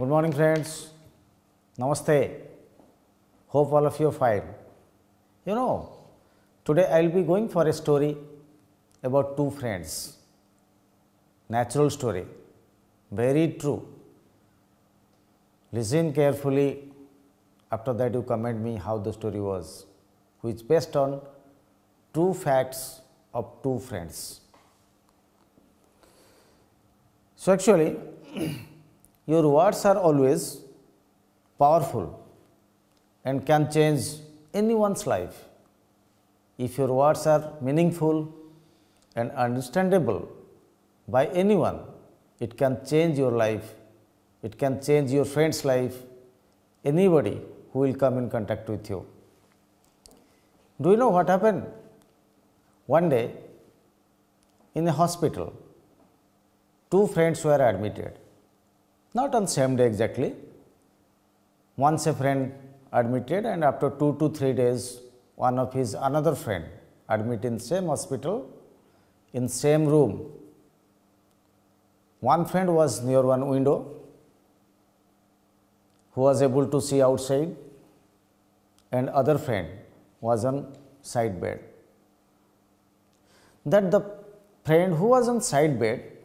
Good morning friends, Namaste, hope all of you are fine. You know, today I will be going for a story about two friends, natural story, very true. Listen carefully, after that you comment me how the story was, which based on two facts of two friends. So, actually your words are always powerful and can change anyone's life. If your words are meaningful and understandable by anyone, it can change your life, it can change your friend's life, anybody who will come in contact with you. Do you know what happened? One day, in a hospital, two friends were admitted not on same day exactly. Once a friend admitted and after 2 to 3 days one of his another friend admitted in same hospital in same room. One friend was near one window who was able to see outside and other friend was on side bed. That the friend who was on side bed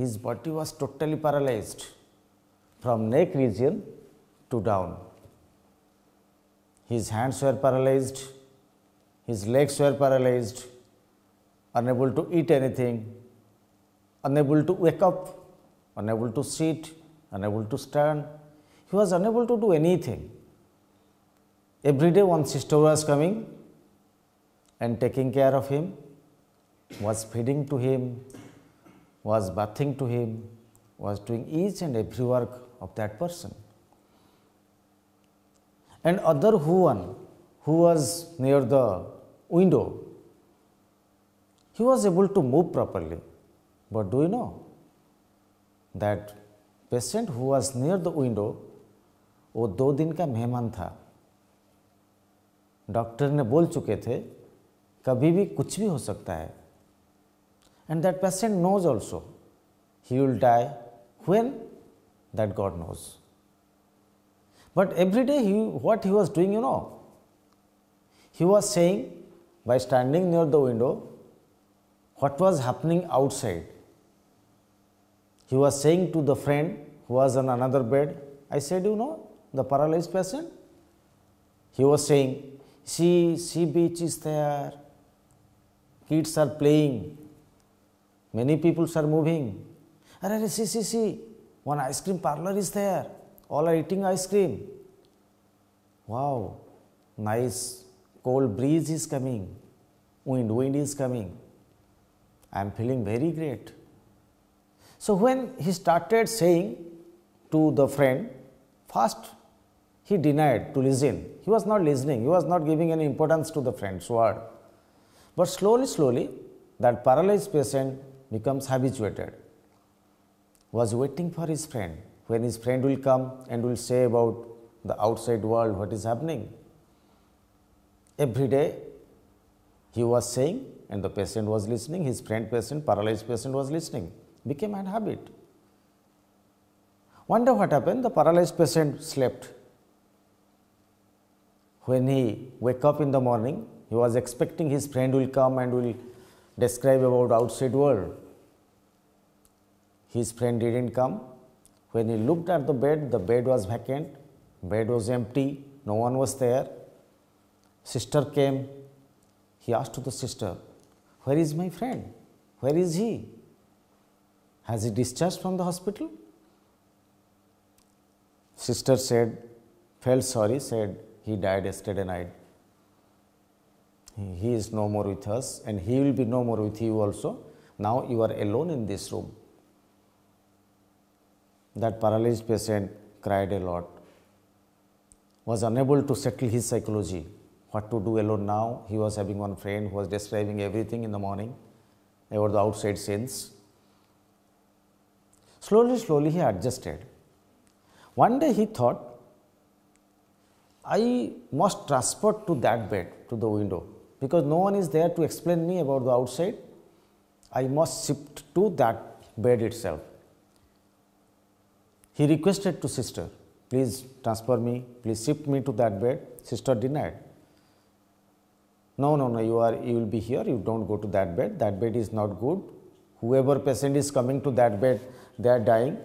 his body was totally paralyzed from neck region to down. His hands were paralyzed, his legs were paralyzed, unable to eat anything, unable to wake up, unable to sit, unable to stand. He was unable to do anything. Every day one sister was coming and taking care of him, was feeding to him, was bathing to him, was doing each and every work of that person. And other who one who was near the window, he was able to move properly. But do you know that patient who was near the window वो दो दिन का मेहमान था doctor ने बोल चुके थे कभी भी कुछ भी हो सकता है and that patient knows also he will die when that God knows. But every day he, what he was doing, you know, he was saying by standing near the window what was happening outside. He was saying to the friend who was on another bed, I said, you know, the paralyzed patient. He was saying, see, sea beach is there, kids are playing, Many people are moving. Array, see, see, see, one ice cream parlor is there. All are eating ice cream. Wow, nice cold breeze is coming. Wind, wind is coming. I am feeling very great. So, when he started saying to the friend, first he denied to listen. He was not listening, he was not giving any importance to the friend's word. But slowly, slowly, that paralyzed patient becomes habituated, was waiting for his friend when his friend will come and will say about the outside world what is happening. Every day he was saying and the patient was listening, his friend patient, paralyzed patient was listening, became an habit. Wonder what happened? The paralyzed patient slept. When he wake up in the morning, he was expecting his friend will come and will describe about outside world. His friend didn't come. When he looked at the bed, the bed was vacant, bed was empty, no one was there. Sister came. He asked to the sister, Where is my friend? Where is he? Has he discharged from the hospital? Sister said, felt sorry, said, He died yesterday night. He is no more with us, and he will be no more with you also. Now you are alone in this room that paralyzed patient cried a lot, was unable to settle his psychology. What to do alone now? He was having one friend who was describing everything in the morning about the outside scenes. Slowly, slowly he adjusted. One day he thought, I must transfer to that bed, to the window, because no one is there to explain me about the outside. I must shift to that bed itself. He requested to sister, please transfer me, please shift me to that bed. Sister denied. No, no, no, you are, you will be here, you don't go to that bed, that bed is not good. Whoever patient is coming to that bed, they are dying.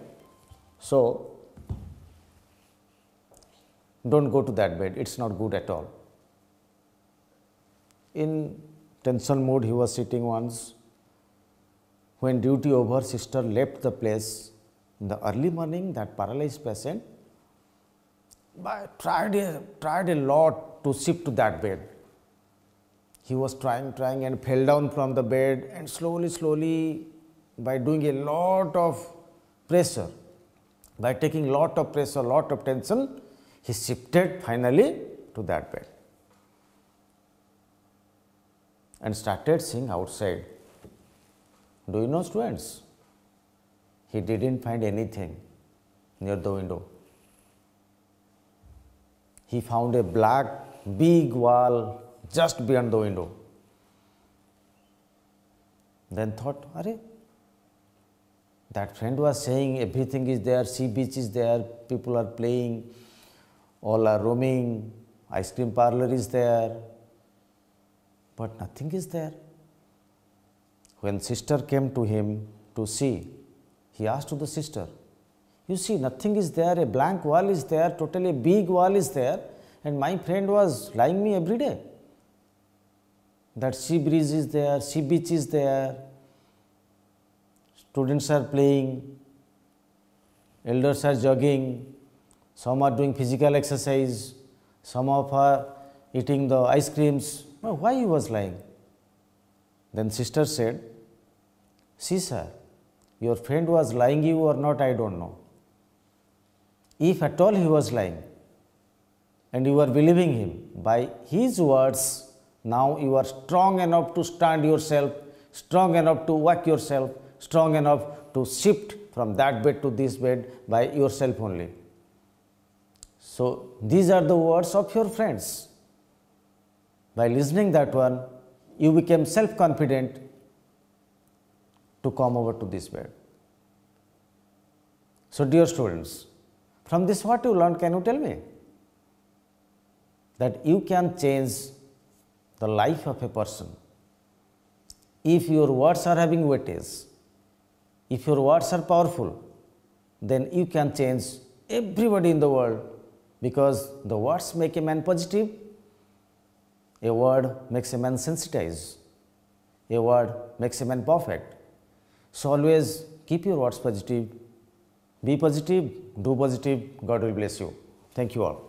So, don't go to that bed, it's not good at all. In tension mode, he was sitting once. When duty over, sister left the place in the early morning, that paralyzed patient tried a, tried a lot to shift to that bed. He was trying, trying, and fell down from the bed, and slowly, slowly, by doing a lot of pressure, by taking lot of pressure, lot of tension, he shifted finally to that bed and started seeing outside. Do you know students? He didn't find anything near the window. He found a black, big wall just beyond the window. Then thought, Are, that friend was saying everything is there, sea beach is there, people are playing, all are roaming, ice cream parlor is there, but nothing is there. When sister came to him to see, he asked to the sister, you see nothing is there, a blank wall is there, totally big wall is there and my friend was lying me every day. That sea breeze is there, sea beach is there, students are playing, elders are jogging, some are doing physical exercise, some of are eating the ice creams. why he was lying? Then sister said, see sir, your friend was lying you or not, I don't know. If at all he was lying and you are believing him, by his words, now you are strong enough to stand yourself, strong enough to walk yourself, strong enough to shift from that bed to this bed by yourself only. So, these are the words of your friends. By listening that one, you became self-confident to come over to this bed. So, dear students, from this what you learned, can you tell me? That you can change the life of a person if your words are having weightage, if your words are powerful, then you can change everybody in the world because the words make a man positive, a word makes a man sensitized, a word makes a man perfect, so, always keep your words positive, be positive, do positive, God will bless you. Thank you all.